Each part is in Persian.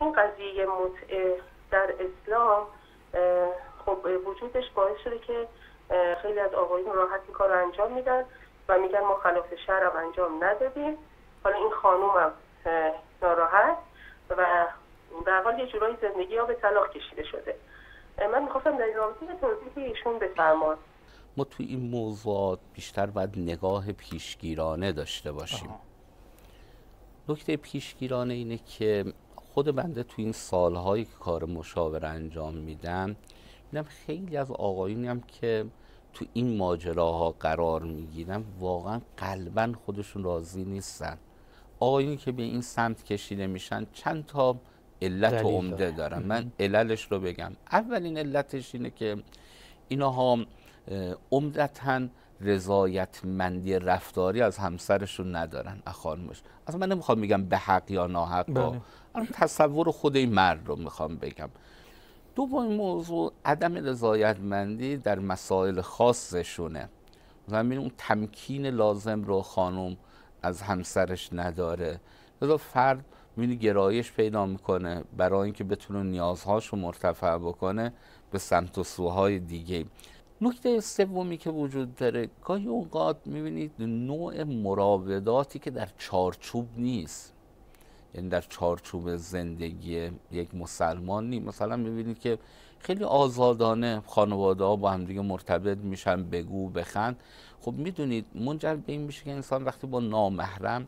این قضیه متعه در اسلام خب وجودش باعث شده که خیلی از آقایون راحت این کار انجام میدن و میگن ما خلاف رو انجام ندادیم حالا این هم ناراحت و در حال یه جورایی زندگی ها به طلاق کشیده شده من میخواستم در این رابطه توضیح ایشون بفرماد ما توی این موضوعات بیشتر باید نگاه پیشگیرانه داشته باشیم نکته پیشگیرانه اینه که خود بنده تو این سالهایی که کار مشاوره انجام میدم میدم خیلی از آقایونی هم که تو این ماجراها قرار میگیرن واقعا قلبا خودشون راضی نیستن آقایونی که به این سمت کشیده میشن چند تا علت و عمده دارن من عللش رو بگم اولین علتش اینه که اینها عمدتا رضایتمندی رفتاری از همسرشون ندارن خانمش از من نمیخوام میگم به حق یا ناحق بله. تصور خود این مرد رو میخوام بگم این موضوع عدم رضایتمندی در مسائل خاصشونه زمین اون تمکین لازم رو خانم از همسرش نداره لذا فرد میبینی گرایش پیدا میکنه برای اینکه بتونه نیازهاش رو مرتفع بکنه به سمت و سوهای دیگه نکته سومی که وجود داره گاهی اوقات میبینید نوع مراوداتی که در چارچوب نیست یعنی در چارچوب زندگی یک مسلمان نیست مثلا میبینید که خیلی آزادانه خانواده ها با همدیگه مرتبط میشن بگو بخند خب میدونید منجر به این میشه که انسان وقتی با نامحرم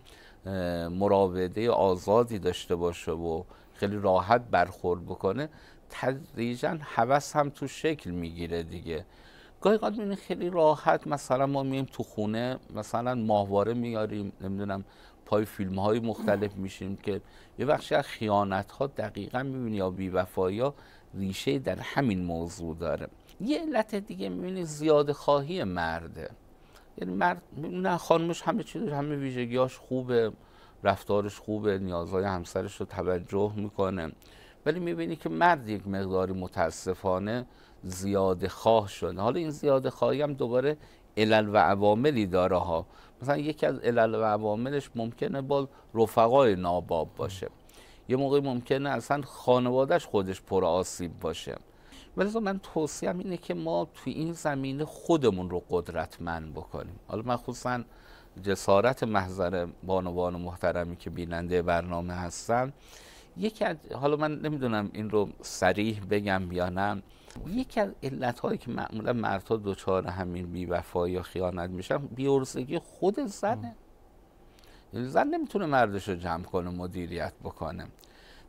مراوده آزادی داشته باشه و خیلی راحت برخورد بکنه تدریجا حوث هم تو شکل میگیره دیگه گاهی قد میبینی خیلی راحت مثلا ما میایم تو خونه مثلا ماهواره میاریم نمیدونم پای فیلم های مختلف میشیم که یه بخشی از خیانت ها دقیقا میبینی یا بیوفایی ها ریشه در همین موضوع داره یه علت دیگه میبینی زیاد خواهی مرده یعنی مرد نه خانمش همه چیز همه ویژگیاش خوبه رفتارش خوبه نیازهای همسرش رو توجه میکنه ولی میبینی که مرد یک مقداری متاسفانه زیاده خواه شده حالا این زیاده خواهی هم دوباره علل و عواملی داره ها مثلا یکی از علل و عواملش ممکنه با رفقای ناباب باشه یه موقع ممکنه اصلا خانوادهش خودش پر آسیب باشه ولی خب من توصیم اینه که ما توی این زمینه خودمون رو قدرتمند بکنیم حالا من خصوصا جسارت محضر بانوان محترمی که بیننده برنامه هستن یکی از حالا من نمیدونم این رو سریح بگم یا نه یکی از علت که معمولا مردها دچار همین بیوفا یا خیانت میشن بیورسگی خود زنه یعنی زن نمیتونه مردش رو جمع کنه مدیریت بکنه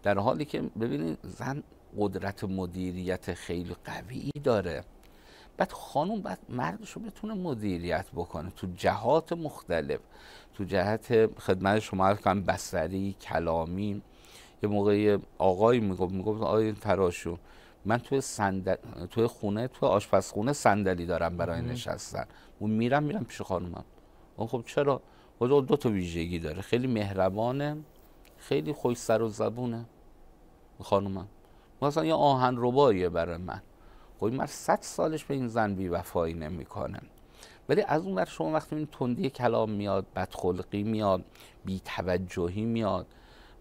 در حالی که ببینید زن قدرت مدیریت خیلی قوی داره بعد خانوم بعد مردش رو بتونه مدیریت بکنه تو جهات مختلف تو جهت خدمت شما کنم بسری کلامی یه موقع آقایی میگفت میگفت آقای تراشو من توی صندل توی خونه تو آشپزخونه صندلی دارم برای نشستن اون میرم میرم پیش خانومم اون خب چرا دو, خب دو تا ویژگی داره خیلی مهربانه خیلی خوش سر و زبونه خانومم مثلا یه آهن برای من خب من صد سالش به این زن بی وفایی نمیکنه ولی از اون بر شما وقتی این تندی کلام میاد بدخلقی میاد توجهی میاد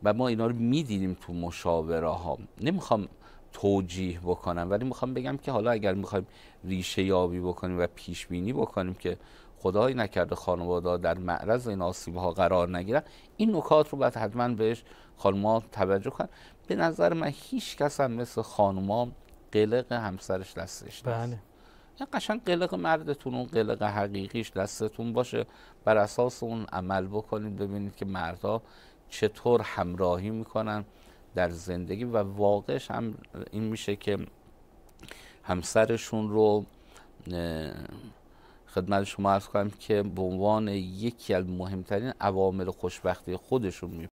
و ما اینا رو میدیدیم تو مشاوره ها نمیخوام توجیه بکنم ولی میخوام بگم که حالا اگر میخوایم ریشه یابی بکنیم و پیش بینی بکنیم که خدای نکرده خانواده در معرض این آسیب ها قرار نگیرن این نکات رو باید حتما بهش ها توجه کن به نظر من هیچ کس هم مثل خانوما قلق همسرش دستش نیست بله. قشن قشنگ قلق مردتون اون قلق حقیقیش دستتون باشه بر اساس اون عمل بکنید ببینید که مردها چطور همراهی میکنن در زندگی و واقعش هم این میشه که همسرشون رو خدمت شما ارز کنم که به عنوان یکی از مهمترین عوامل خوشبختی خودشون می